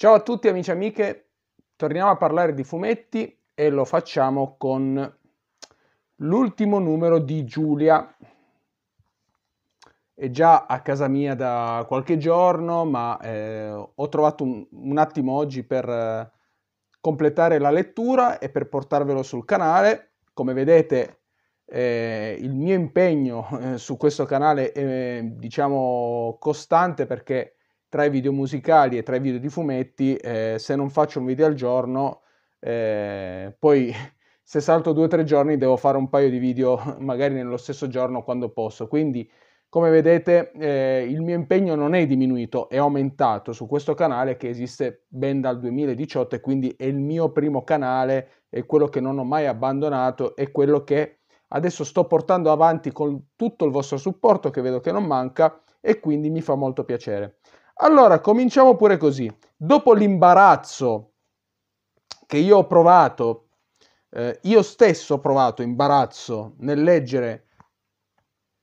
Ciao a tutti amici e amiche, torniamo a parlare di fumetti e lo facciamo con l'ultimo numero di Giulia. È già a casa mia da qualche giorno, ma eh, ho trovato un, un, attimo oggi per eh, completare la lettura e per portarvelo sul canale. Come vedete eh, il mio impegno eh, su questo canale è diciamo costante perché tra i video musicali e tra i video di fumetti, eh, se non faccio un video al giorno, eh, poi se salto due o tre giorni devo fare un paio di video magari nello stesso giorno quando posso. Quindi, come vedete, eh, il mio impegno non è diminuito, è aumentato su questo canale che esiste ben dal 2018 e quindi è il mio primo canale, è quello che non ho mai abbandonato, è quello che adesso sto portando avanti con tutto il vostro supporto che vedo che non manca e quindi mi fa molto piacere. Allora, cominciamo pure così. Dopo l'imbarazzo che io ho provato, eh, io stesso ho provato imbarazzo nel leggere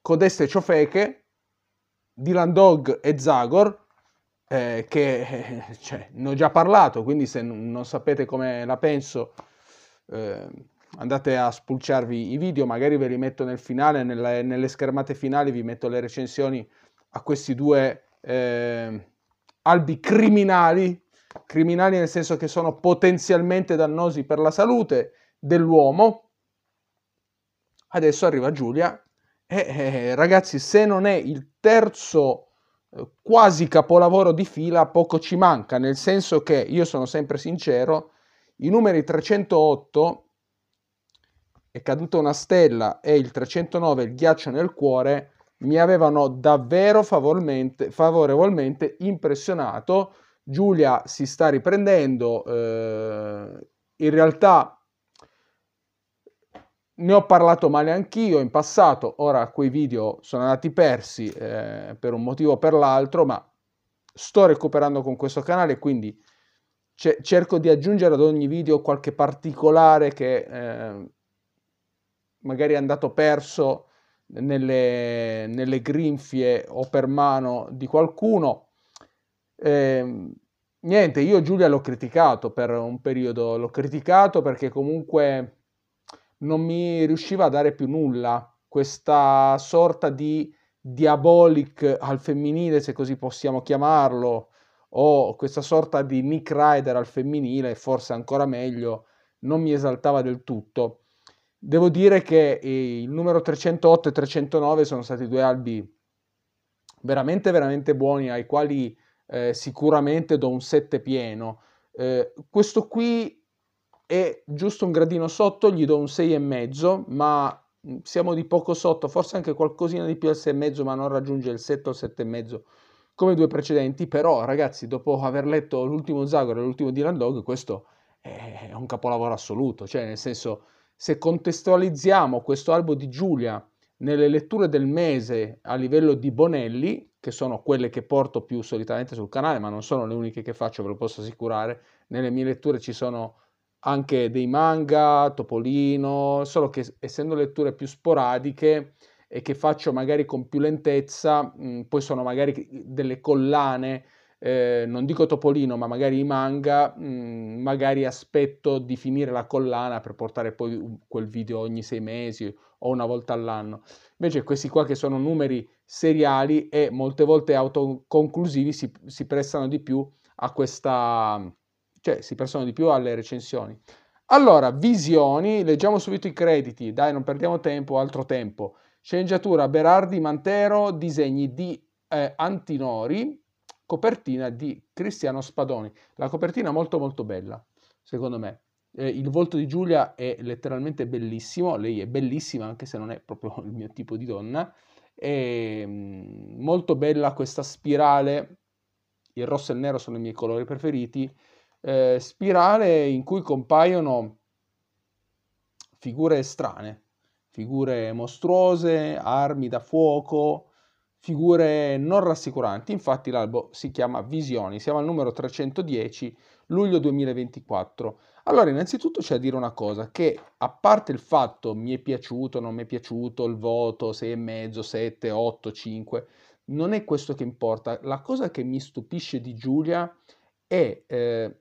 codeste ciofeche, Dylan Dog e Zagor, eh, che cioè, ne ho già parlato, quindi se n- non sapete come la penso eh, andate a spulciarvi i video, magari ve li metto nel finale, nella, nelle schermate finali vi metto le recensioni a questi due eh, albi criminali, criminali nel senso che sono potenzialmente dannosi per la salute dell'uomo. Adesso arriva Giulia e eh, eh, eh, ragazzi, se non è il terzo eh, quasi capolavoro di fila, poco ci manca, nel senso che io sono sempre sincero, i numeri 308 è caduta una stella e il 309 il ghiaccio nel cuore mi avevano davvero favorevolmente, impressionato. Giulia si sta riprendendo, eh, in realtà ne ho parlato male anch'io in passato, ora quei video sono andati persi eh, per un motivo o per l'altro, ma sto recuperando con questo canale, quindi ce- cerco di aggiungere ad ogni video qualche particolare che eh, magari è andato perso nelle, nelle grinfie o per mano di qualcuno. Eh, niente, io Giulia l'ho criticato per un periodo, l'ho criticato perché comunque non mi riusciva a dare più nulla questa sorta di diabolic al femminile, se così possiamo chiamarlo, o questa sorta di Nick Rider al femminile, forse ancora meglio, non mi esaltava del tutto. Devo dire che eh, il numero 308 e 309 sono stati due albi veramente, veramente buoni, ai quali eh, sicuramente do un 7 pieno. Eh, questo qui è giusto un gradino sotto, gli do un 6,5, ma mm, siamo di poco sotto, forse anche qualcosina di più al 6,5, ma non raggiunge il 7 o il 7,5 come i due precedenti, però ragazzi, dopo aver letto l'ultimo Zagor e l'ultimo Dylan Dog, questo è un capolavoro assoluto, cioè nel senso se contestualizziamo questo albo di Giulia nelle letture del mese a livello di Bonelli, che sono quelle che porto più solitamente sul canale, ma non sono le uniche che faccio, ve lo posso assicurare, nelle mie letture ci sono anche dei manga, Topolino, solo che essendo letture più sporadiche e che faccio magari con più lentezza, mh, poi sono magari delle collane eh, non dico Topolino, ma magari i manga, mh, mm, magari aspetto di finire la collana per portare poi un, quel video ogni sei mesi o una volta all'anno. Invece questi qua che sono numeri seriali e molte volte autoconclusivi si, si prestano di più a questa, cioè si prestano di più alle recensioni. Allora, visioni, leggiamo subito i crediti, dai non perdiamo tempo, altro tempo. Sceneggiatura Berardi Mantero, disegni di eh, Antinori, copertina di Cristiano Spadoni. La copertina molto molto bella, secondo me. Eh, il volto di Giulia è letteralmente bellissimo, lei è bellissima anche se non è proprio il mio tipo di donna. È ehm, molto bella questa spirale, il rosso e il nero sono i miei colori preferiti, eh, spirale in cui compaiono figure strane, figure mostruose, armi da fuoco, figure non rassicuranti, infatti l'albo si chiama Visioni, siamo al numero 310 luglio 2024. Allora innanzitutto c'è da dire una cosa, che a parte il fatto mi è piaciuto, non mi è piaciuto, il voto 6,5, 7, 8, 5, non è questo che importa, la cosa che mi stupisce di Giulia è, eh,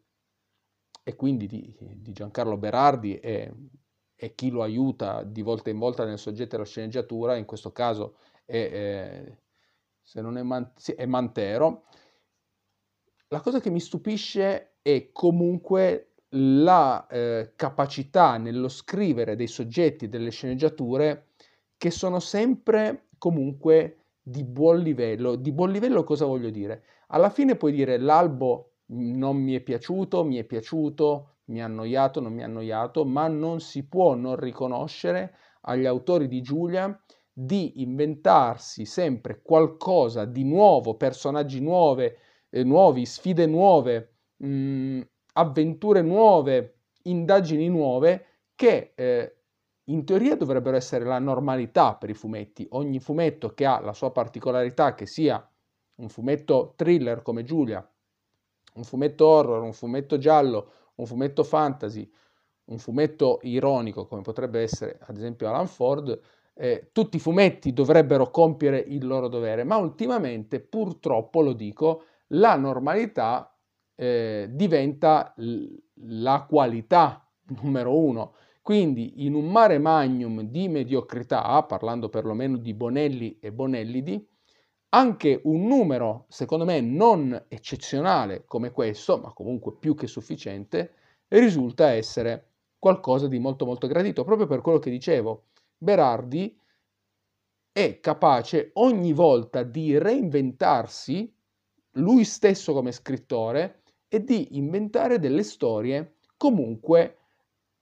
e quindi di, di Giancarlo Berardi e, e chi lo aiuta di volta in volta nel soggetto della sceneggiatura, in questo caso è... Eh, se non è, man- sì, è Mantero. La cosa che mi stupisce è comunque la eh, capacità nello scrivere dei soggetti, delle sceneggiature, che sono sempre comunque di buon livello. Di buon livello cosa voglio dire? Alla fine puoi dire l'albo non mi è piaciuto, mi è piaciuto, mi ha annoiato, non mi ha annoiato, ma non si può non riconoscere agli autori di Giulia di inventarsi sempre qualcosa di nuovo, personaggi nuove, eh, nuovi, sfide nuove, mh, mm, avventure nuove, indagini nuove, che eh, in teoria dovrebbero essere la normalità per i fumetti. Ogni fumetto che ha la sua particolarità, che sia un fumetto thriller come Giulia, un fumetto horror, un fumetto giallo, un fumetto fantasy, un fumetto ironico come potrebbe essere ad esempio Alan Ford, eh, tutti i fumetti dovrebbero compiere il loro dovere, ma ultimamente purtroppo, lo dico, la normalità eh, diventa l- la qualità numero uno. Quindi in un mare magnum di mediocrità, parlando perlomeno di Bonelli e Bonellidi, anche un numero, secondo me, non eccezionale come questo, ma comunque più che sufficiente, risulta essere qualcosa di molto molto gradito, proprio per quello che dicevo. Berardi è capace ogni volta di reinventarsi lui stesso come scrittore e di inventare delle storie comunque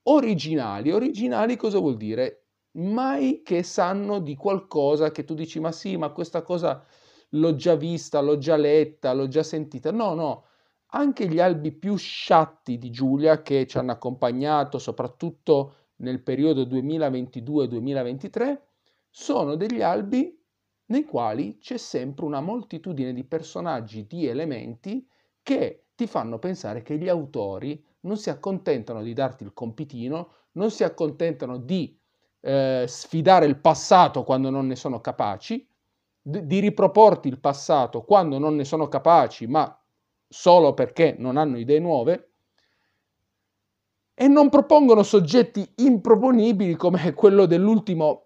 originali. Originali cosa vuol dire? Mai che sanno di qualcosa che tu dici ma sì, ma questa cosa l'ho già vista, l'ho già letta, l'ho già sentita. No, no, anche gli albi più sciatti di Giulia che ci hanno accompagnato, soprattutto nel periodo 2022-2023 sono degli albi nei quali c'è sempre una moltitudine di personaggi, di elementi che ti fanno pensare che gli autori non si accontentano di darti il compitino, non si accontentano di eh, sfidare il passato quando non ne sono capaci, di riproporti il passato quando non ne sono capaci, ma solo perché non hanno idee nuove, e non propongono soggetti improponibili come quello dell'ultimo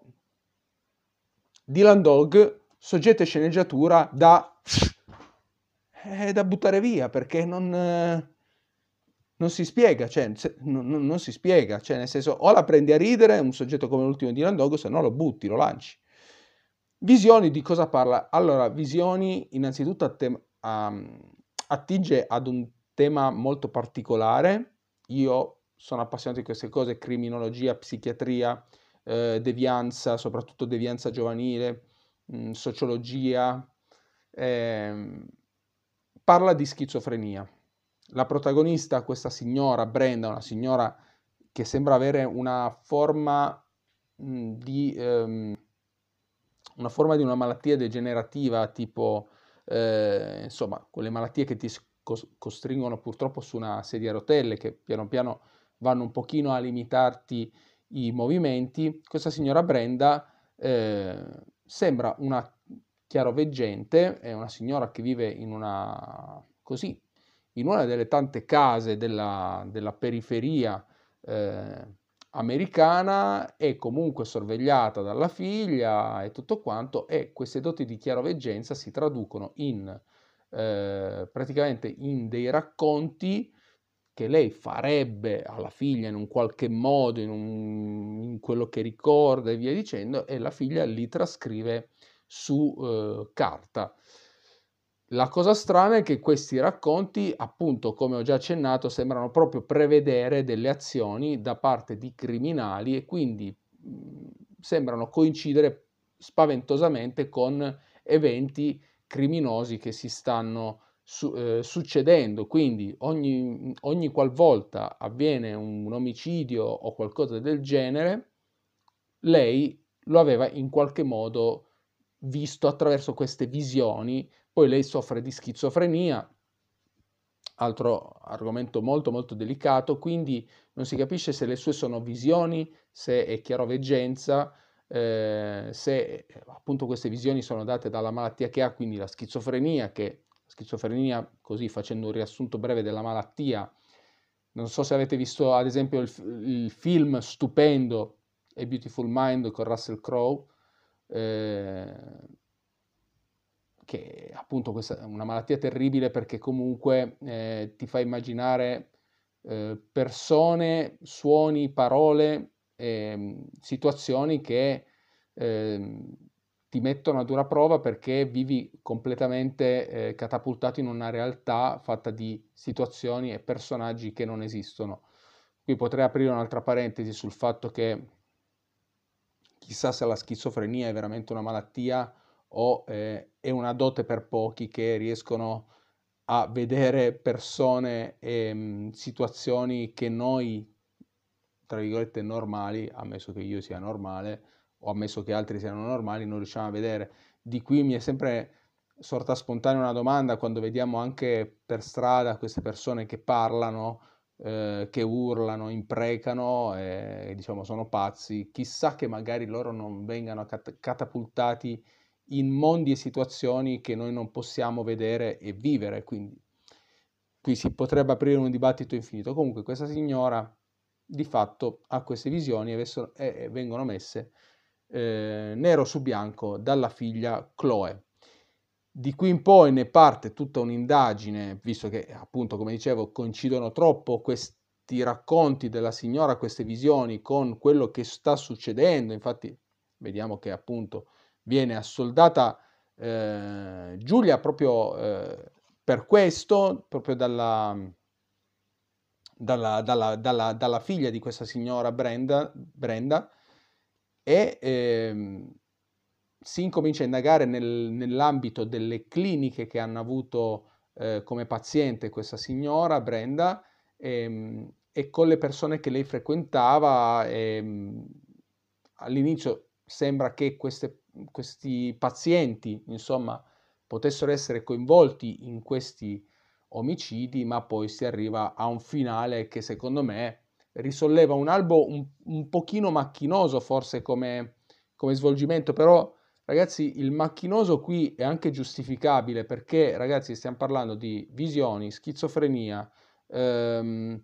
Dylan Dog, soggetto e sceneggiatura da, eh, da buttare via perché non, eh, non si spiega, cioè, se, non, non, si spiega, cioè nel senso o la prendi a ridere un soggetto come l'ultimo Dylan Dog, se no lo butti, lo lanci. Visioni di cosa parla? Allora, Visioni innanzitutto attem- a, attinge ad un tema molto particolare, io sono appassionato di queste cose, criminologia, psichiatria, eh, devianza, soprattutto devianza giovanile, mh, mm, sociologia, eh, parla di schizofrenia. La protagonista, questa signora, Brenda, una signora che sembra avere una forma mh, mm, di... Ehm, una forma di una malattia degenerativa, tipo eh, insomma, quelle malattie che ti costringono purtroppo su una sedia a rotelle, che piano piano vanno un pochino a limitarti i movimenti, questa signora Brenda eh, sembra una chiaroveggente, è una signora che vive in una, così, in una delle tante case della, della periferia eh, americana, è comunque sorvegliata dalla figlia e tutto quanto, e queste doti di chiaroveggenza si traducono in eh, praticamente in dei racconti che lei farebbe alla figlia in un qualche modo, in, un, in quello che ricorda e via dicendo, e la figlia li trascrive su eh, carta. La cosa strana è che questi racconti, appunto, come ho già accennato, sembrano proprio prevedere delle azioni da parte di criminali e quindi mh, sembrano coincidere spaventosamente con eventi criminosi che si stanno su, eh, succedendo, quindi ogni, ogni qualvolta avviene un, un omicidio o qualcosa del genere, lei lo aveva in qualche modo visto attraverso queste visioni, poi lei soffre di schizofrenia, altro argomento molto molto delicato, quindi non si capisce se le sue sono visioni, se è chiaroveggenza, eh, se eh, appunto queste visioni sono date dalla malattia che ha, quindi la schizofrenia che schizofrenia, così facendo un riassunto breve della malattia. Non so se avete visto ad esempio il, il film stupendo A Beautiful Mind con Russell Crowe, eh, che appunto questa è una malattia terribile perché comunque eh, ti fa immaginare eh, persone, suoni, parole, ehm, situazioni che ehm, ti mettono a dura prova perché vivi completamente eh, catapultato in una realtà fatta di situazioni e personaggi che non esistono. Qui potrei aprire un'altra parentesi sul fatto che chissà se la schizofrenia è veramente una malattia o eh, è una dote per pochi che riescono a vedere persone e mh, mm, situazioni che noi, tra virgolette, normali, ammesso che io sia normale, o ammesso che altri siano normali, non riusciamo a vedere. Di qui mi è sempre sorta spontanea una domanda quando vediamo anche per strada queste persone che parlano, eh, che urlano, imprecano e diciamo sono pazzi, chissà che magari loro non vengano cat- catapultati in mondi e situazioni che noi non possiamo vedere e vivere, quindi qui si potrebbe aprire un dibattito infinito. Comunque questa signora di fatto ha queste visioni e vengono messe eh, nero su bianco dalla figlia Chloe. Di qui in poi ne parte tutta un'indagine, visto che appunto, come dicevo, coincidono troppo questi racconti della signora, queste visioni con quello che sta succedendo. Infatti vediamo che appunto viene assoldata eh, Giulia proprio eh, per questo, proprio dalla, dalla, dalla, dalla, figlia di questa signora Brenda, Brenda e ehm, si incomincia a indagare nel, nell'ambito delle cliniche che hanno avuto eh, come paziente questa signora Brenda ehm, e con le persone che lei frequentava. Ehm, all'inizio sembra che queste, questi pazienti, insomma, potessero essere coinvolti in questi omicidi, ma poi si arriva a un finale che secondo me risolleva un albo un, un pochino macchinoso forse come, come svolgimento, però ragazzi il macchinoso qui è anche giustificabile perché ragazzi stiamo parlando di visioni, schizofrenia, ehm,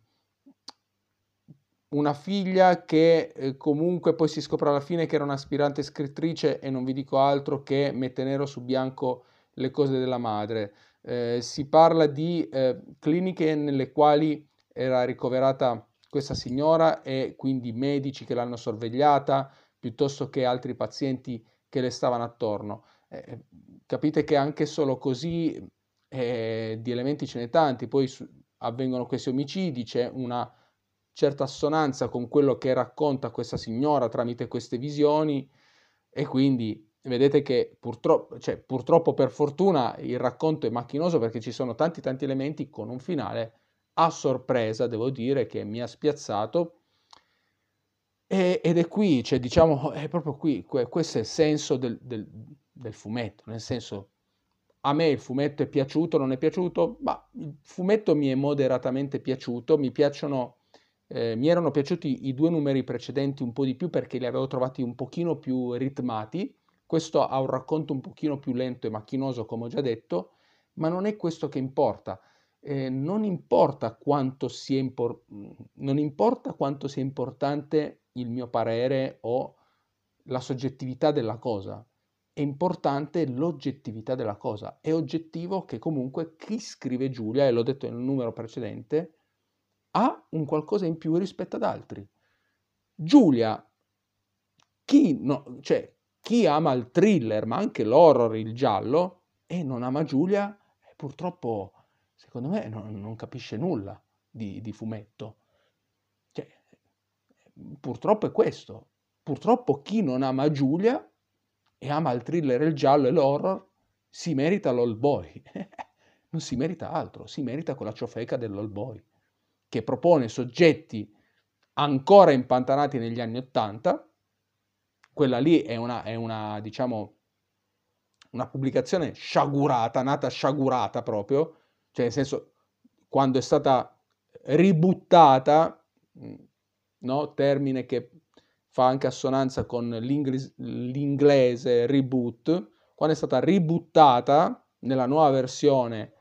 una figlia che eh, comunque poi si scopre alla fine che era un'aspirante scrittrice e non vi dico altro che mette nero su bianco le cose della madre. Eh, si parla di eh, cliniche nelle quali era ricoverata questa signora e quindi medici che l'hanno sorvegliata piuttosto che altri pazienti che le stavano attorno. Eh, eh capite che anche solo così eh, di elementi ce ne tanti, poi su, avvengono questi omicidi, c'è una certa assonanza con quello che racconta questa signora tramite queste visioni e quindi vedete che purtroppo, cioè, purtroppo per fortuna il racconto è macchinoso perché ci sono tanti tanti elementi con un finale a sorpresa, devo dire, che mi ha spiazzato. E, ed è qui, cioè, diciamo, è proprio qui, questo è il senso del, del, del fumetto, nel senso, a me il fumetto è piaciuto, non è piaciuto, ma il fumetto mi è moderatamente piaciuto, mi piacciono eh, mi erano piaciuti i due numeri precedenti un po' di più perché li avevo trovati un pochino più ritmati. Questo ha un racconto un pochino più lento e macchinoso, come ho già detto, ma non è questo che importa eh, non, importa impor- mm, non importa quanto sia importante il mio parere o la soggettività della cosa, è importante l'oggettività della cosa. È oggettivo che comunque chi scrive Giulia, e l'ho detto nel numero precedente, ha un qualcosa in più rispetto ad altri. Giulia, chi, no, cioè, chi ama il thriller, ma anche l'horror, il giallo, e non ama Giulia, purtroppo secondo me non, non capisce nulla di, di fumetto. Cioè, purtroppo è questo. Purtroppo chi non ama Giulia e ama il thriller, il giallo e l'horror si merita l'All Boy. non si merita altro, si merita quella ciofeca dell'All Boy che propone soggetti ancora impantanati negli anni Ottanta. Quella lì è una, è una, diciamo, una pubblicazione sciagurata, nata sciagurata proprio, cioè, nel senso, quando è stata ributtata, mm, no? termine che fa anche assonanza con l'inglese reboot, quando è stata ributtata nella nuova versione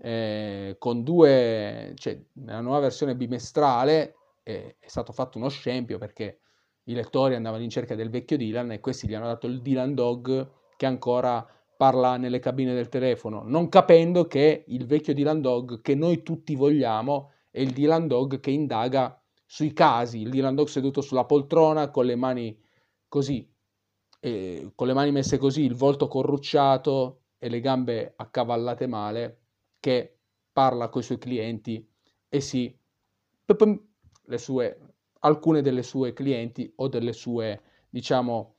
eh, con due, cioè nella nuova versione bimestrale eh, è stato fatto uno scempio perché i lettori andavano in cerca del vecchio Dylan e questi gli hanno dato il Dylan Dog che ancora parla nelle cabine del telefono, non capendo che il vecchio Dylan Dog che noi tutti vogliamo è il Dylan Dog che indaga sui casi, il Dylan Dog seduto sulla poltrona con le mani così, eh, con le mani messe così, il volto corrucciato e le gambe accavallate male, che parla con i suoi clienti e si... Sì, le sue, alcune delle sue clienti o delle sue, diciamo,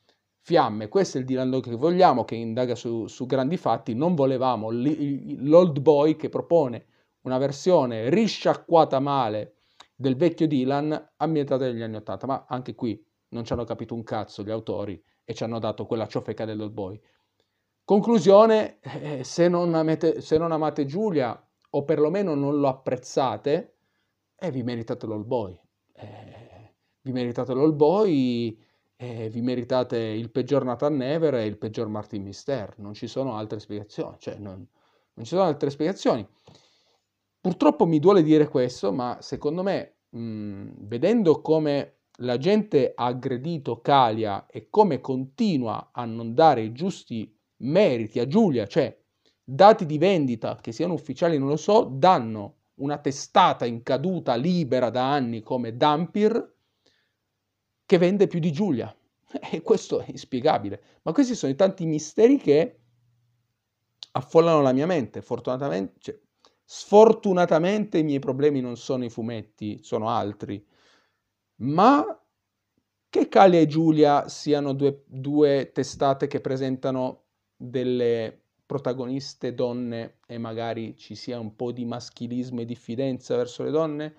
fiamme. Questo è il Dylan Dog che vogliamo, che indaga su, su grandi fatti. Non volevamo l'old boy che propone una versione risciacquata male del vecchio Dylan ambientata negli anni Ottanta, ma anche qui non ci hanno capito un cazzo gli autori e ci hanno dato quella ciofeca dell'old boy. Conclusione, eh, se, non amete, se non amate Giulia o perlomeno non lo apprezzate, eh, vi meritate l'old boy. Eh, vi meritate l'old boy eh, vi meritate il peggior Nathan Never e il peggior Martin Mister, non ci sono altre spiegazioni, cioè non, non ci sono altre spiegazioni. Purtroppo mi duole dire questo, ma secondo me, mh, vedendo come la gente ha aggredito Calia e come continua a non dare i giusti meriti a Giulia, cioè dati di vendita che siano ufficiali non lo so, danno una testata in caduta libera da anni come Dampir, che vende più di Giulia. E questo è inspiegabile. Ma questi sono i tanti misteri che affollano la mia mente. Fortunatamente, cioè, sfortunatamente i miei problemi non sono i fumetti, sono altri. Ma che Cali e Giulia siano due, due testate che presentano delle protagoniste donne e magari ci sia un po' di maschilismo e diffidenza verso le donne?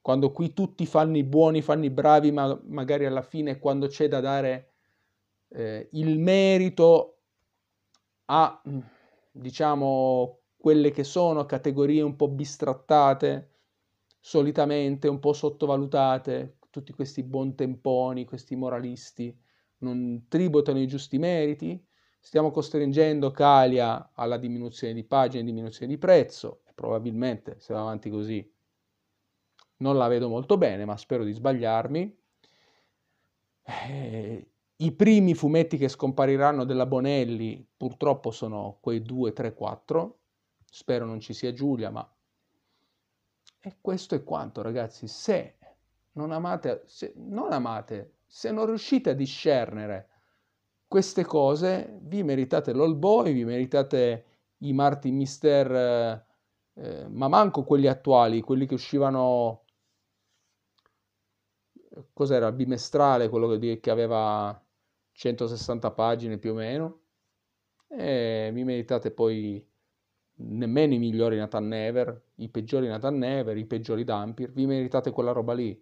quando qui tutti fanno i buoni, fanno i bravi, ma magari alla fine quando c'è da dare eh, il merito a, diciamo, quelle che sono categorie un po' bistrattate, solitamente un po' sottovalutate, tutti questi buontemponi, questi moralisti, non tributano i giusti meriti, stiamo costringendo Calia alla diminuzione di pagine, diminuzione di prezzo, probabilmente se va avanti così non la vedo molto bene, ma spero di sbagliarmi. Eh, I primi fumetti che scompariranno della Bonelli purtroppo sono quei 2, 3, 4. Spero non ci sia Giulia, ma... E questo è quanto, ragazzi. Se non amate, se non, amate, se non riuscite a discernere queste cose, vi meritate l'All Boy, vi meritate i Martin Mister... Eh, eh, ma manco quelli attuali, quelli che uscivano cos'era, bimestrale, quello che, aveva 160 pagine più o meno, e vi meditate poi nemmeno i migliori Nathan Never, i peggiori Nathan Never, i peggiori Dampir, vi meritate quella roba lì,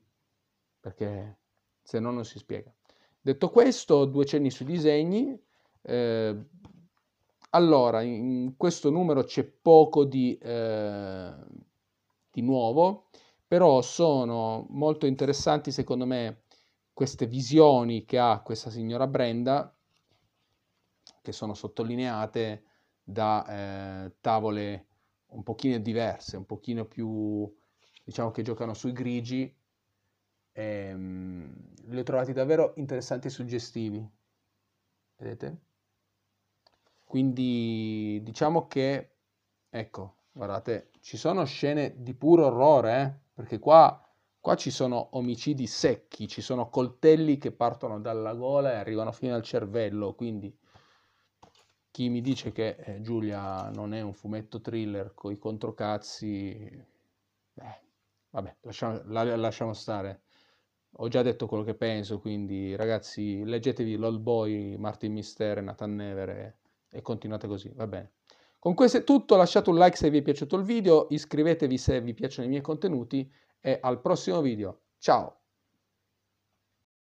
perché se no non si spiega. Detto questo, due cenni sui disegni. Eh, allora, in questo numero c'è poco di, eh, di nuovo, però sono molto interessanti secondo me queste visioni che ha questa signora Brenda, che sono sottolineate da eh, tavole un pochino diverse, un pochino più, diciamo che giocano sui grigi, e, um, li ho trovati davvero interessanti e suggestivi, vedete? Quindi diciamo che, ecco, guardate, ci sono scene di puro orrore, eh? perché qua, qua ci sono omicidi secchi, ci sono coltelli che partono dalla gola e arrivano fino al cervello, quindi chi mi dice che eh, Giulia non è un fumetto thriller con i controcazzi, beh, vabbè, lasciamo, la, lasciamo stare ho già detto quello che penso, quindi ragazzi leggetevi L'Old Boy, Martin Mister, Nathan Nevere e continuate così, va bene. Con questo è tutto, lasciate un like se vi è piaciuto il video, iscrivetevi se vi piacciono i miei contenuti e al prossimo video. Ciao!